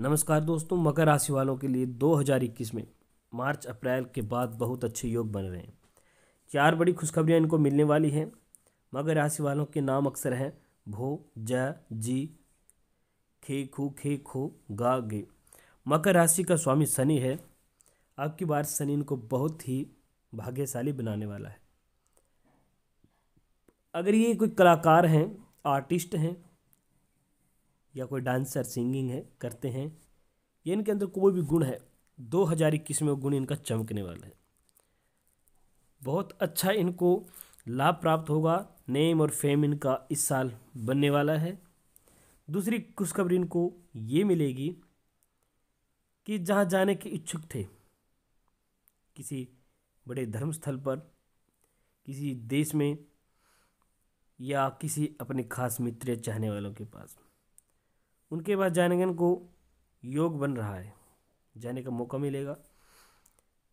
नमस्कार दोस्तों मकर राशि वालों के लिए 2021 में मार्च अप्रैल के बाद बहुत अच्छे योग बन रहे हैं चार बड़ी खुशखबरियां इनको मिलने वाली हैं मकर राशि वालों के नाम अक्सर हैं भो ज जी खे खो खे खो गा गे मकर राशि का स्वामी शनि है आपकी बार शनि इनको बहुत ही भाग्यशाली बनाने वाला है अगर ये कोई कलाकार हैं आर्टिस्ट हैं या कोई डांसर सिंगिंग है करते हैं ये इनके अंदर कोई भी गुण है दो हज़ार इक्कीस में गुण इनका चमकने वाला है बहुत अच्छा इनको लाभ प्राप्त होगा नेम और फेम इनका इस साल बनने वाला है दूसरी खुशखबरी इनको ये मिलेगी कि जहाँ जाने के इच्छुक थे किसी बड़े धर्मस्थल पर किसी देश में या किसी अपने खास मित्र चाहने वालों के पास उनके बाद जानगण को योग बन रहा है जाने का मौका मिलेगा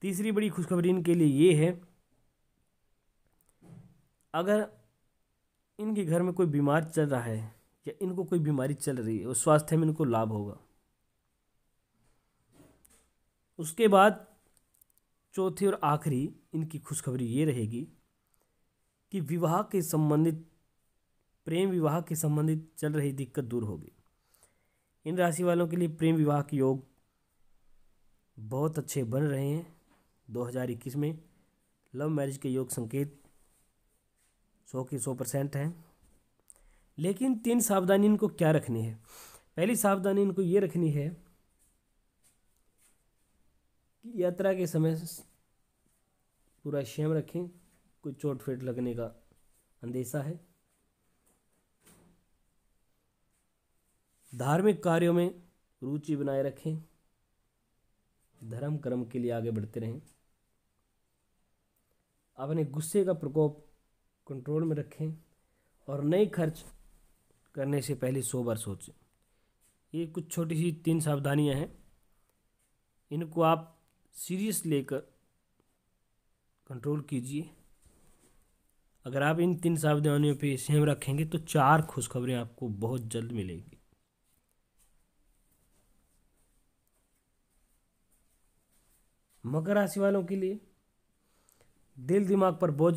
तीसरी बड़ी खुशखबरी इनके लिए ये है अगर इनके घर में कोई बीमार चल रहा है या इनको कोई बीमारी चल रही है और स्वास्थ्य में इनको लाभ होगा उसके बाद चौथी और आखिरी इनकी खुशखबरी ये रहेगी कि विवाह के संबंधित प्रेम विवाह के संबंधित चल रही दिक्कत दूर होगी इन राशि वालों के लिए प्रेम विवाह के योग बहुत अच्छे बन रहे हैं 2021 में लव मैरिज के योग संकेत सौ के सौ परसेंट हैं लेकिन तीन सावधानी इनको क्या रखनी है पहली सावधानी इनको ये रखनी है कि यात्रा के समय पूरा शेम रखें कोई चोट फेट लगने का अंदेशा है धार्मिक कार्यों में रुचि बनाए रखें धर्म कर्म के लिए आगे बढ़ते रहें अपने गुस्से का प्रकोप कंट्रोल में रखें और नए खर्च करने से पहले सौ बार सोचें ये कुछ छोटी सी तीन सावधानियां हैं इनको आप सीरियस लेकर कंट्रोल कीजिए अगर आप इन तीन सावधानियों पे सेम रखेंगे तो चार खुशखबरें आपको बहुत जल्द मिलेगी मकर राशि वालों के लिए दिल दिमाग पर बोझ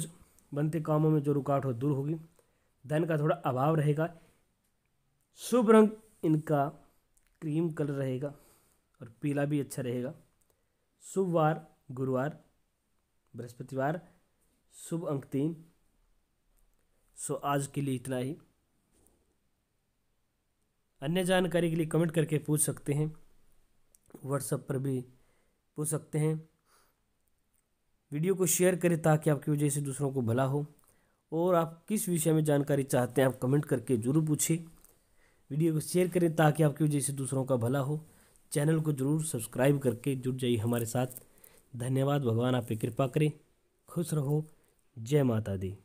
बनते कामों में जो रुकावट हो दूर होगी धन का थोड़ा अभाव रहेगा शुभ रंग इनका क्रीम कलर रहेगा और पीला भी अच्छा रहेगा शुभ वार गुरुवार बृहस्पतिवार शुभ अंक तीन सो आज के लिए इतना ही अन्य जानकारी के लिए कमेंट करके पूछ सकते हैं व्हाट्सएप पर भी पूछ सकते हैं वीडियो को शेयर करें ताकि आपकी वजह से दूसरों को भला हो और आप किस विषय में जानकारी चाहते हैं आप कमेंट करके ज़रूर पूछें वीडियो को शेयर करें ताकि आपकी वजह से दूसरों का भला हो चैनल को ज़रूर सब्सक्राइब करके जुड़ जाइए हमारे साथ धन्यवाद भगवान आप कृपा करें खुश रहो जय माता दी